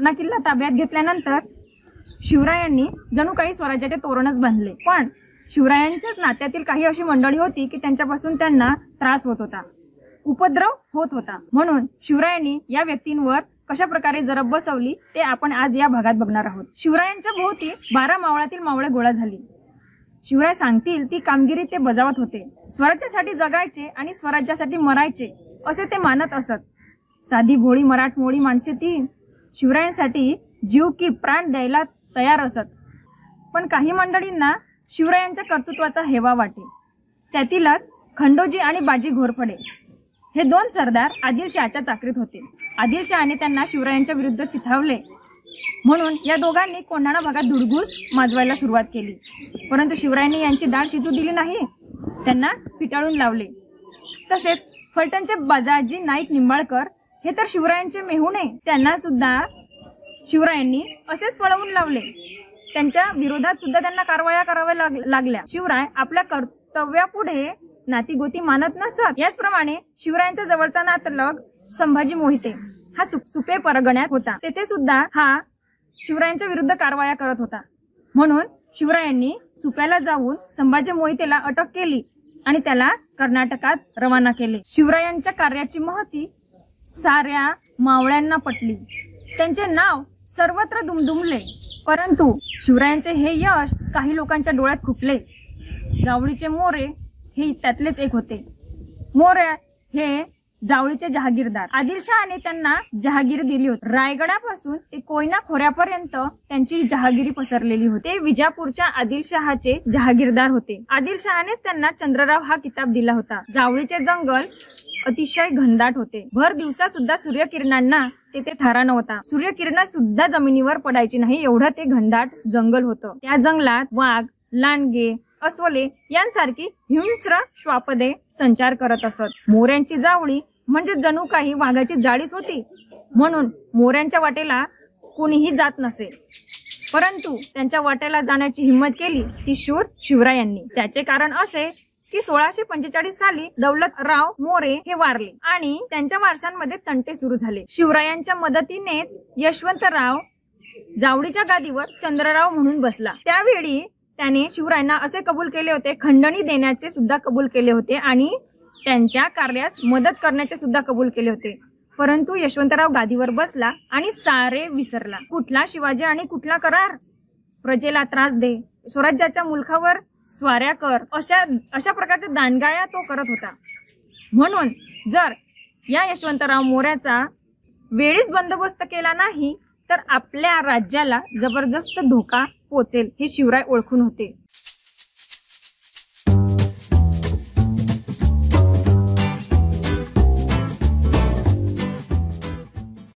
पूर्णा किल्ला ताब्यात घेतल्यानंतर शिवरायांनी जणू काही स्वराज्याचे तोरणच बांधले पण शिवरायांच्याच नात्यातील काही अशी मंडळी होती की त्यांच्यापासून त्यांना त्रास होत होता उपद्रव होत होता म्हणून शिवरायांनी या व्यक्तींवर कशा प्रकारे जरब बसवली ते आपण आज या भागात बघणार आहोत शिवरायांच्या भोवती बारा मावळातील मावळे गोळा झाली शिवराय सांगतील ती कामगिरी ते बजावत होते स्वराज्यासाठी जगायचे आणि स्वराज्यासाठी मरायचे असे ते मानत असत साधी भोळी मराठमोळी माणसे ती शिवरायांसाठी जीव की प्राण द्यायला तयार असत पण काही मंडळींना शिवरायांच्या कर्तृत्वाचा हेवा वाटे त्यातीलच खंडोजी आणि बाजी घोरपडे हे दोन सरदार आदिलशहाच्या चाकरीत होते आदिलशहाने त्यांना शिवरायांच्या विरुद्ध चिथावले म्हणून या दोघांनी कोंढाणा भागात धुडघूस माजवायला सुरुवात केली परंतु शिवरायांनी यांची डाळ शिजू दिली नाही त्यांना पिटाळून लावले तसेच फलटणचे बाजाजी नाईक निंबाळकर हे तर शिवरायांचे मेहुणे त्यांना सुद्धा शिवरायांनी असेच पळवून लावले त्यांच्या विरोधात सुद्धा त्यांना कारवाया कराव्या लागल्या शिवराय आपल्या कर्तव्यापुढे नातीगोती मानत नसत याचप्रमाणे शिवरायांच्या जवळचा नातलग संभाजी मोहिते हा सु, सुपे परगण्यात होता तेथे सुद्धा हा शिवरायांच्या विरुद्ध कारवाया करत होता म्हणून शिवरायांनी सुप्याला जाऊन संभाजी मोहितेला अटक केली आणि त्याला कर्नाटकात रवाना केले शिवरायांच्या कार्याची महती साऱ्या मावळ्यांना पटली त्यांचे नाव सर्वत्र दुमदुमले परंतु शिवरायांचे हे यश काही लोकांच्या डोळ्यात खुपले जावळीचे मोरे हे त्यातलेच एक होते मोरे हे जावळीचे जहागीरदार आदिलशहाने त्यांना जहागिरी दिली होती रायगडापासून ते कोयना खोऱ्यापर्यंत त्यांची जहागिरी पसरलेली होती ते विजापूरच्या आदिलशहाचे जहागीरदार होते आदिलशहानेच त्यांना चंद्रराव हा किताब दिला होता जावळीचे जंगल अतिशय घनदाट होते भर दिवसा सुद्धा सूर्यकिरणांना तेथे थारा नव्हता सूर्यकिरण सुद्धा जमिनीवर पडायची नाही एवढं ते घनदाट जंगल होतं त्या जंगलात वाघ लांडगे अस्वले यांसारखी हिंस्र श्वापदे संचार करत असत मोऱ्यांची जावळी म्हणजे जणू काही वाघाची जाळीच होती म्हणून मोऱ्यांच्या वाटेला कुणीही जात नसे परंतु त्यांच्या वाटेला जाण्याची हिंमत केली ती शूर शिवरायांनी त्याचे कारण असे की सोळाशे पंचेचाळीस साली राव मोरे हे वारले आणि त्यांच्या वारसांमध्ये तंटे सुरू झाले शिवरायांच्या मदतीनेच यशवंतराव जावडीच्या गादीवर चंद्रराव म्हणून बसला त्यावेळी त्याने शिवरायांना असे कबूल केले होते खंडणी देण्याचे सुद्धा कबूल केले होते आणि त्यांच्या कार्यास मदत करण्याचे सुद्धा कबूल केले होते परंतु यशवंतराव गादीवर बसला आणि सारे विसरला कुठला शिवाजी आणि कुठला करार प्रजेला त्रास दे स्वराज्याच्या मुलखावर स्वाऱ्या कर अशा अशा प्रकारच्या दानगाळ्या तो करत होता म्हणून जर या यशवंतराव मोऱ्याचा वेळीच बंदोबस्त केला नाही तर आपल्या राज्याला जबरदस्त धोका पोचेल हे शिवराय ओळखून होते